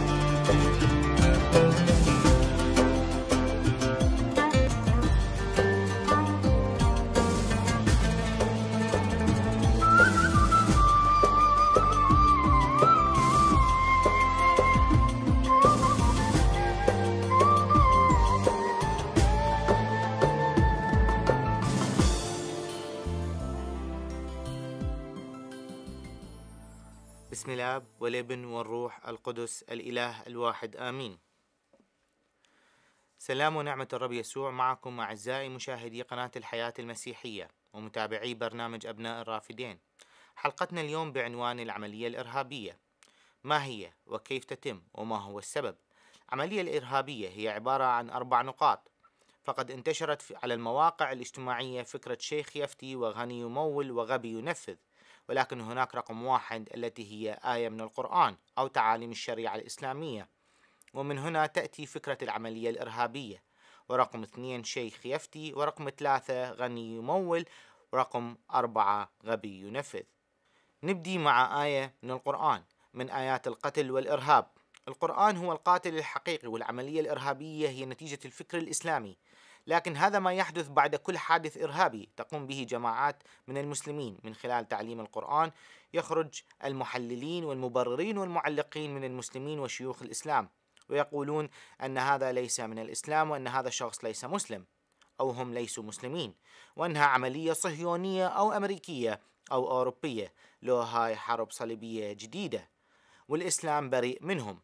thank you باسم الاب والابن والروح القدس الاله الواحد امين. سلام ونعمة الرب يسوع معكم اعزائي مشاهدي قناة الحياة المسيحية ومتابعي برنامج ابناء الرافدين. حلقتنا اليوم بعنوان العملية الارهابية. ما هي وكيف تتم وما هو السبب؟ العملية الارهابية هي عبارة عن اربع نقاط فقد انتشرت على المواقع الاجتماعية فكرة شيخ يفتي وغني يمول وغبي ينفذ ولكن هناك رقم واحد التي هي آية من القرآن أو تعاليم الشريعة الإسلامية ومن هنا تأتي فكرة العملية الإرهابية ورقم اثنين شيخ يفتي ورقم ثلاثة غني يمول ورقم أربعة غبي ينفذ نبدي مع آية من القرآن من آيات القتل والإرهاب القرآن هو القاتل الحقيقي والعملية الإرهابية هي نتيجة الفكر الإسلامي لكن هذا ما يحدث بعد كل حادث إرهابي تقوم به جماعات من المسلمين من خلال تعليم القرآن يخرج المحللين والمبررين والمعلقين من المسلمين وشيوخ الإسلام ويقولون أن هذا ليس من الإسلام وأن هذا الشخص ليس مسلم أو هم ليسوا مسلمين وأنها عملية صهيونية أو أمريكية أو أوروبية لو هاي حرب صليبية جديدة والإسلام بريء منهم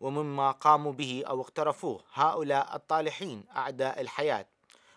ومما قاموا به أو اقترفوه هؤلاء الطالحين أعداء الحياة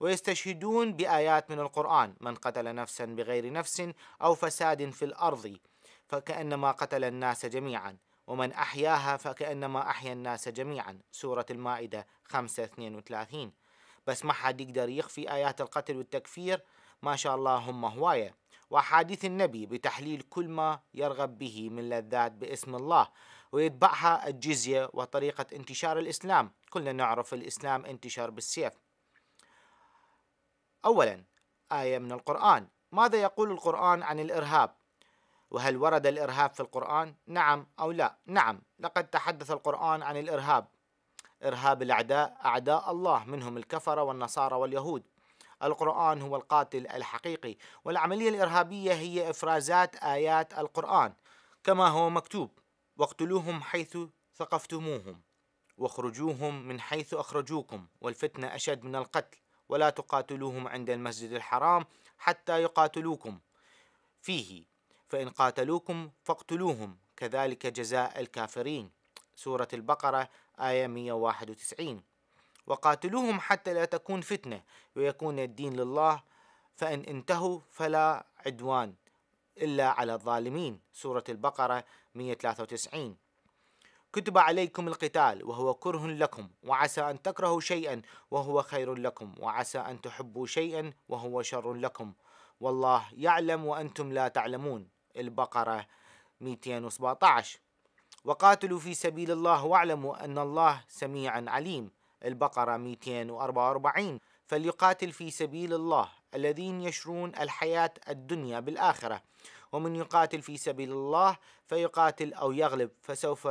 ويستشهدون بآيات من القرآن من قتل نفسا بغير نفس أو فساد في الأرض فكأنما قتل الناس جميعا ومن أحياها فكأنما أحيا الناس جميعا سورة المائدة 5 32 بس ما حد يقدر يخفي آيات القتل والتكفير ما شاء الله هم هواية وأحاديث النبي بتحليل كل ما يرغب به من لذات باسم الله ويتبعها الجزية وطريقة انتشار الإسلام كلنا نعرف الإسلام انتشار بالسيف أولا آية من القرآن ماذا يقول القرآن عن الإرهاب؟ وهل ورد الإرهاب في القرآن؟ نعم أو لا؟ نعم لقد تحدث القرآن عن الإرهاب إرهاب الأعداء أعداء الله منهم الكفرة والنصارى واليهود القرآن هو القاتل الحقيقي والعملية الإرهابية هي إفرازات آيات القرآن كما هو مكتوب واقتلوهم حيث ثقفتموهم واخرجوهم من حيث أخرجوكم والفتنة أشد من القتل ولا تقاتلوهم عند المسجد الحرام حتى يقاتلوكم فيه فإن قاتلوكم فاقتلوهم كذلك جزاء الكافرين سورة البقرة آية 191 وقاتلوهم حتى لا تكون فتنة ويكون الدين لله فإن انتهوا فلا عدوان إلا على الظالمين سورة البقرة 193 كتب عليكم القتال وهو كره لكم وعسى أن تكرهوا شيئا وهو خير لكم وعسى أن تحبوا شيئا وهو شر لكم والله يعلم وأنتم لا تعلمون البقرة 217 وقاتلوا في سبيل الله واعلموا أن الله سميع عليم البقرة 244 فليقاتل في سبيل الله الذين يشرون الحياة الدنيا بالآخرة ومن يقاتل في سبيل الله فيقاتل أو يغلب فسوف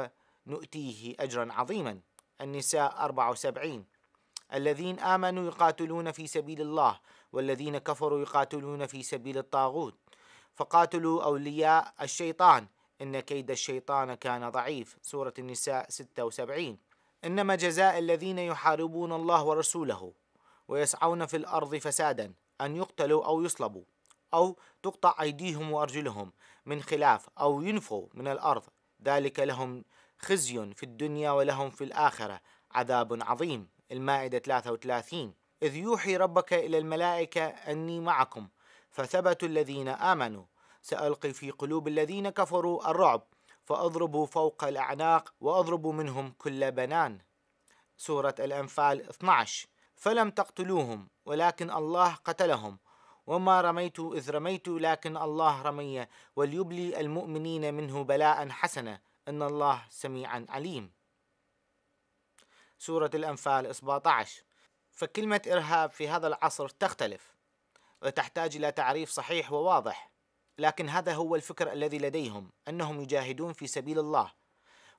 نؤتيه أجرا عظيما النساء 74 الذين آمنوا يقاتلون في سبيل الله والذين كفروا يقاتلون في سبيل الطاغوت فقاتلوا أولياء الشيطان إن كيد الشيطان كان ضعيف سورة النساء 76 انما جزاء الذين يحاربون الله ورسوله ويسعون في الارض فسادا ان يقتلوا او يصلبوا او تقطع ايديهم وارجلهم من خلاف او ينفوا من الارض ذلك لهم خزي في الدنيا ولهم في الاخره عذاب عظيم المائده 33 اذ يوحي ربك الى الملائكه اني معكم فثبتوا الذين امنوا سالقي في قلوب الذين كفروا الرعب فاضربوا فوق الأعناق واضربوا منهم كل بنان سورة الأنفال 12 فلم تقتلوهم ولكن الله قتلهم وما رميت إذ رميت لكن الله رمي وليبلي المؤمنين منه بلاء حسنا إن الله سميعا عليم سورة الأنفال 17 فكلمة إرهاب في هذا العصر تختلف وتحتاج إلى تعريف صحيح وواضح لكن هذا هو الفكر الذي لديهم انهم يجاهدون في سبيل الله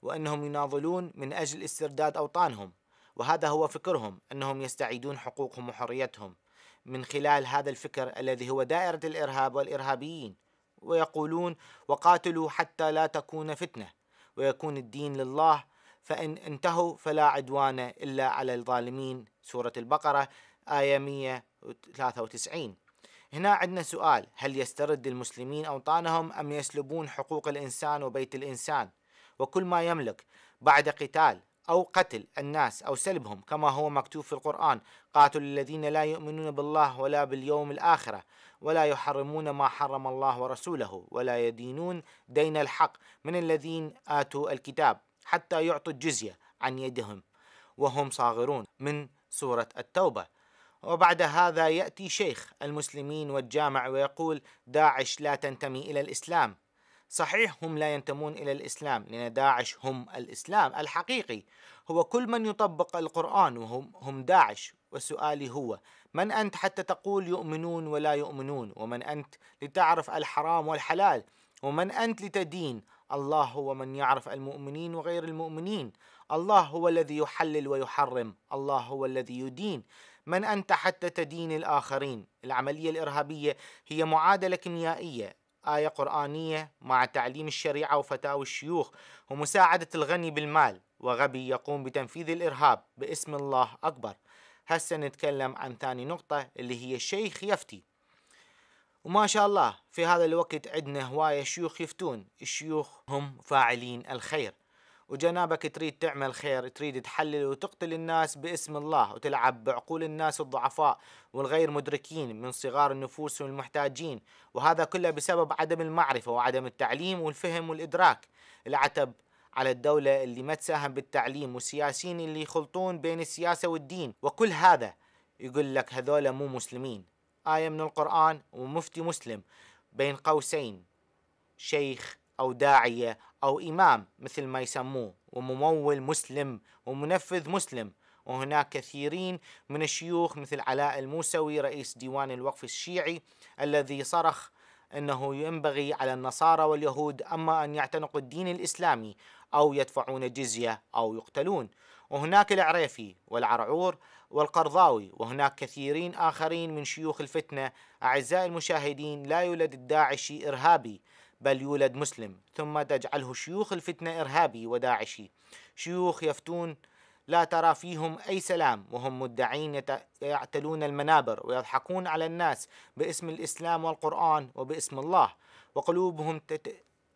وانهم يناضلون من اجل استرداد اوطانهم وهذا هو فكرهم انهم يستعيدون حقوقهم وحريتهم من خلال هذا الفكر الذي هو دائره الارهاب والارهابيين ويقولون وقاتلوا حتى لا تكون فتنه ويكون الدين لله فان انتهوا فلا عدوان الا على الظالمين سوره البقره ايه 193 هنا عندنا سؤال هل يسترد المسلمين أوطانهم أم يسلبون حقوق الإنسان وبيت الإنسان وكل ما يملك بعد قتال أو قتل الناس أو سلبهم كما هو مكتوب في القرآن قاتل الذين لا يؤمنون بالله ولا باليوم الآخرة ولا يحرمون ما حرم الله ورسوله ولا يدينون دين الحق من الذين آتوا الكتاب حتى يعطوا الجزية عن يدهم وهم صاغرون من سورة التوبة وبعد هذا ياتي شيخ المسلمين والجامع ويقول داعش لا تنتمي الى الاسلام صحيح هم لا ينتمون الى الاسلام لان داعش هم الاسلام الحقيقي هو كل من يطبق القران وهم هم داعش وسؤالي هو من انت حتى تقول يؤمنون ولا يؤمنون ومن انت لتعرف الحرام والحلال ومن انت لتدين الله هو من يعرف المؤمنين وغير المؤمنين الله هو الذي يحلل ويحرم الله هو الذي يدين من أنت حتى تدين الآخرين العملية الإرهابية هي معادلة كيميائية آية قرآنية مع تعليم الشريعة وفتاوى الشيوخ ومساعدة الغني بالمال وغبي يقوم بتنفيذ الإرهاب باسم الله أكبر هسه نتكلم عن ثاني نقطة اللي هي الشيخ يفتي وما شاء الله في هذا الوقت عندنا هواية شيوخ يفتون الشيوخ هم فاعلين الخير وجنابك تريد تعمل خير تريد تحلل وتقتل الناس باسم الله وتلعب بعقول الناس الضعفاء والغير مدركين من صغار النفوس والمحتاجين وهذا كله بسبب عدم المعرفة وعدم التعليم والفهم والإدراك العتب على الدولة اللي ما تساهم بالتعليم والسياسيين اللي يخلطون بين السياسة والدين وكل هذا يقول لك هذولا مو مسلمين آية من القرآن ومفتي مسلم بين قوسين شيخ أو داعية أو إمام مثل ما يسموه وممول مسلم ومنفذ مسلم وهناك كثيرين من الشيوخ مثل علاء الموسوي رئيس ديوان الوقف الشيعي الذي صرخ انه ينبغي على النصارى واليهود اما ان يعتنقوا الدين الاسلامي او يدفعون جزيه او يقتلون وهناك العريفي والعرعور والقرضاوي وهناك كثيرين اخرين من شيوخ الفتنه اعزائي المشاهدين لا يولد الداعشي ارهابي بل يولد مسلم ثم تجعله شيوخ الفتنة إرهابي وداعشي شيوخ يفتون لا ترى فيهم أي سلام وهم مدعين يعتلون المنابر ويضحكون على الناس باسم الإسلام والقرآن وباسم الله وقلوبهم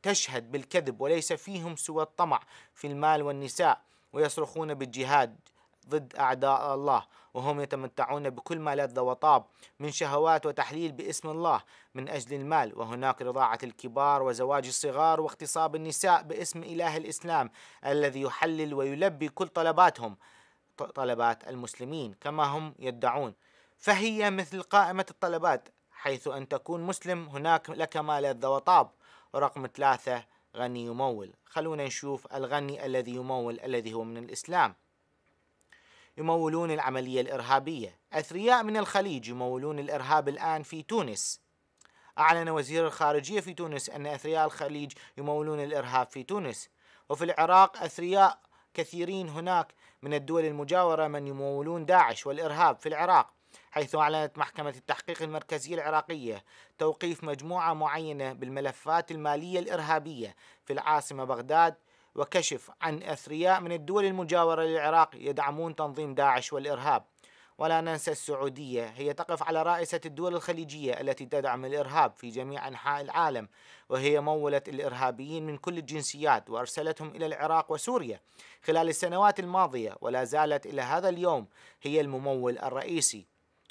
تشهد بالكذب وليس فيهم سوى الطمع في المال والنساء ويصرخون بالجهاد ضد أعداء الله وهم يتمتعون بكل ما لذ وطاب من شهوات وتحليل باسم الله من أجل المال وهناك رضاعة الكبار وزواج الصغار واغتصاب النساء باسم إله الإسلام الذي يحلل ويلبي كل طلباتهم طلبات المسلمين كما هم يدعون فهي مثل قائمة الطلبات حيث أن تكون مسلم هناك لك ما لذ وطاب رقم ثلاثة غني يمول خلونا نشوف الغني الذي يمول الذي هو من الإسلام يمولون العملية الإرهابية أثرياء من الخليج يمولون الإرهاب الآن في تونس أعلن وزير الخارجية في تونس أن أثرياء الخليج يمولون الإرهاب في تونس وفي العراق أثرياء كثيرين هناك من الدول المجاورة من يمولون داعش والإرهاب في العراق حيث أعلنت محكمة التحقيق المركزية العراقية توقيف مجموعة معينة بالملفات المالية الإرهابية في العاصمة بغداد وكشف عن أثرياء من الدول المجاورة للعراق يدعمون تنظيم داعش والإرهاب ولا ننسى السعودية هي تقف على رائسة الدول الخليجية التي تدعم الإرهاب في جميع أنحاء العالم وهي مولت الإرهابيين من كل الجنسيات وأرسلتهم إلى العراق وسوريا خلال السنوات الماضية ولا زالت إلى هذا اليوم هي الممول الرئيسي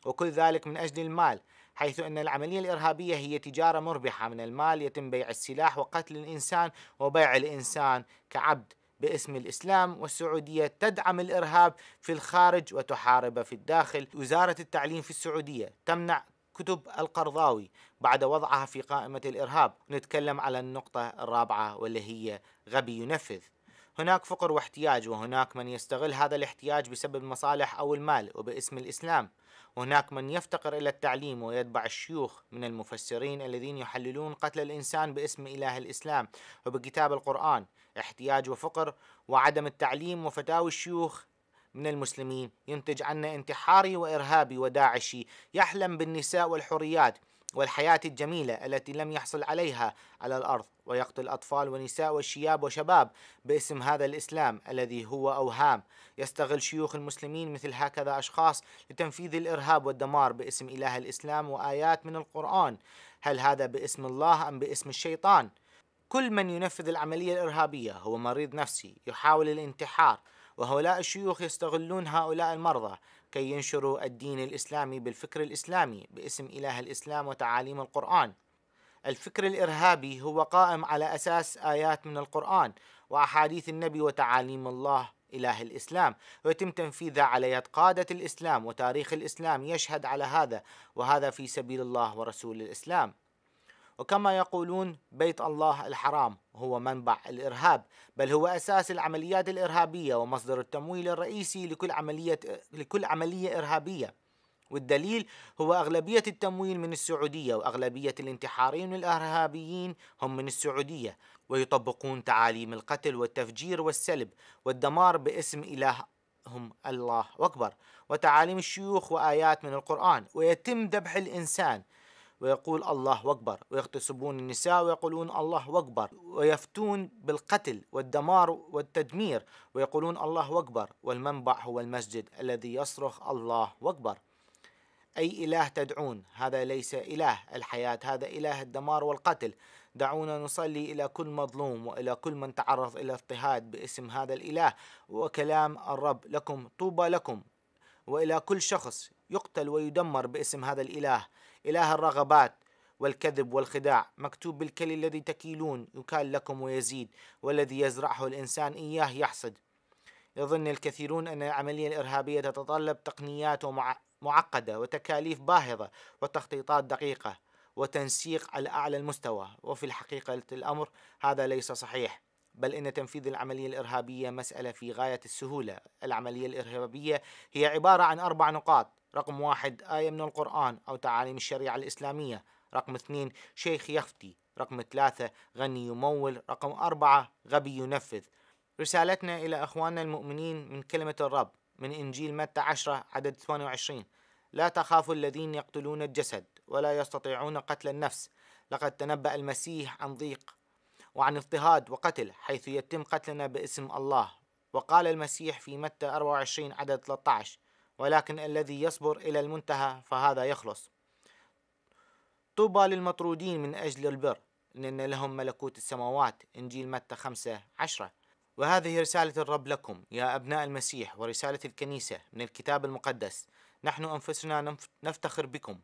وكل ذلك من أجل المال حيث أن العملية الإرهابية هي تجارة مربحة من المال يتم بيع السلاح وقتل الإنسان وبيع الإنسان كعبد باسم الإسلام والسعودية تدعم الإرهاب في الخارج وتحاربه في الداخل وزارة التعليم في السعودية تمنع كتب القرضاوي بعد وضعها في قائمة الإرهاب نتكلم على النقطة الرابعة واللي هي غبي ينفذ هناك فقر واحتياج وهناك من يستغل هذا الاحتياج بسبب مصالح أو المال وباسم الإسلام هناك من يفتقر إلى التعليم ويتبع الشيوخ من المفسرين الذين يحللون قتل الإنسان باسم إله الإسلام وبكتاب القرآن احتياج وفقر وعدم التعليم وفتاوي الشيوخ من المسلمين ينتج عنا انتحاري وإرهابي وداعشي يحلم بالنساء والحريات والحياة الجميلة التي لم يحصل عليها على الأرض ويقتل أطفال ونساء وشياب وشباب باسم هذا الإسلام الذي هو أوهام يستغل شيوخ المسلمين مثل هكذا أشخاص لتنفيذ الإرهاب والدمار باسم إله الإسلام وآيات من القرآن هل هذا باسم الله أم باسم الشيطان؟ كل من ينفذ العملية الإرهابية هو مريض نفسي يحاول الانتحار وهؤلاء الشيوخ يستغلون هؤلاء المرضى كي ينشروا الدين الإسلامي بالفكر الإسلامي باسم إله الإسلام وتعاليم القرآن الفكر الإرهابي هو قائم على أساس آيات من القرآن وأحاديث النبي وتعاليم الله إله الإسلام ويتم تنفيذها على يد قادة الإسلام وتاريخ الإسلام يشهد على هذا وهذا في سبيل الله ورسول الإسلام وكما يقولون بيت الله الحرام هو منبع الارهاب بل هو اساس العمليات الارهابيه ومصدر التمويل الرئيسي لكل عمليه لكل عمليه ارهابيه والدليل هو اغلبيه التمويل من السعوديه واغلبيه الانتحارين الارهابيين هم من السعوديه ويطبقون تعاليم القتل والتفجير والسلب والدمار باسم اله هم الله أكبر وتعاليم الشيوخ وآيات من القرآن ويتم ذبح الإنسان ويقول الله أكبر ويغتصبون النساء ويقولون الله أكبر ويفتون بالقتل والدمار والتدمير ويقولون الله أكبر والمنبع هو المسجد الذي يصرخ الله أكبر أي إله تدعون هذا ليس إله الحياة هذا إله الدمار والقتل دعونا نصلي إلى كل مظلوم وإلى كل من تعرض إلى اضطهاد باسم هذا الإله وكلام الرب لكم طوبى لكم وإلى كل شخص يقتل ويدمر باسم هذا الإله إله الرغبات والكذب والخداع مكتوب بالكلي الذي تكيلون يكال لكم ويزيد والذي يزرعه الإنسان إياه يحصد يظن الكثيرون أن العملية الإرهابية تتطلب تقنيات معقدة وتكاليف باهظة وتخطيطات دقيقة وتنسيق على أعلى المستوى وفي الحقيقة الأمر هذا ليس صحيح بل إن تنفيذ العملية الإرهابية مسألة في غاية السهولة العملية الإرهابية هي عبارة عن أربع نقاط رقم واحد آية من القرآن أو تعاليم الشريعة الإسلامية رقم اثنين شيخ يفتي رقم ثلاثة غني يمول رقم أربعة غبي ينفذ رسالتنا إلى أخواننا المؤمنين من كلمة الرب من إنجيل متى عشرة عدد 28 لا تخافوا الذين يقتلون الجسد ولا يستطيعون قتل النفس لقد تنبأ المسيح عن ضيق وعن اضطهاد وقتل حيث يتم قتلنا باسم الله وقال المسيح في متى 24 عدد 13 ولكن الذي يصبر إلى المنتهى فهذا يخلص طوبى للمطرودين من أجل البر لأن لهم ملكوت السماوات إنجيل متى خمسة عشرة وهذه رسالة الرب لكم يا أبناء المسيح ورسالة الكنيسة من الكتاب المقدس نحن أنفسنا نفتخر بكم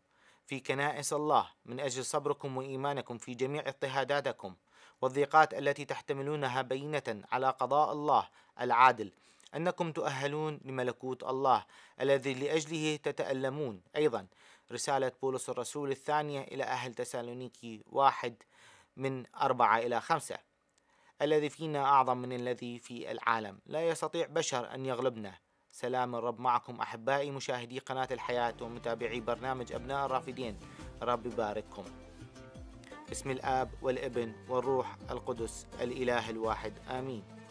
في كنائس الله من أجل صبركم وإيمانكم في جميع اضطهاداتكم والضيقات التي تحتملونها بينة على قضاء الله العادل أنكم تؤهلون لملكوت الله الذي لأجله تتألمون أيضا رسالة بولس الرسول الثانية إلى أهل تسالونيكي واحد من أربعة إلى خمسة الذي فينا أعظم من الذي في العالم لا يستطيع بشر أن يغلبنا سلام الرب معكم أحبائي مشاهدي قناة الحياة ومتابعي برنامج أبناء الرافدين رب يبارككم باسم الآب والابن والروح القدس الإله الواحد آمين